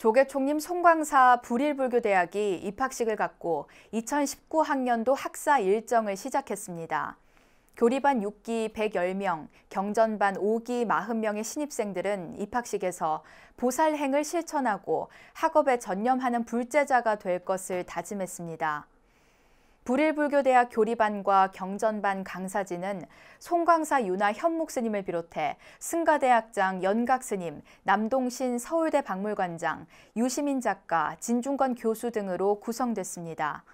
조계총림 송광사 불일불교대학이 입학식을 갖고 2019학년도 학사 일정을 시작했습니다. 교리반 6기 110명, 경전반 5기 40명의 신입생들은 입학식에서 보살행을 실천하고 학업에 전념하는 불제자가 될 것을 다짐했습니다. 불일불교대학 교리반과 경전반 강사진은 송광사 윤하 현목스님을 비롯해 승가대학장 연각스님, 남동신 서울대 박물관장, 유시민 작가, 진중건 교수 등으로 구성됐습니다.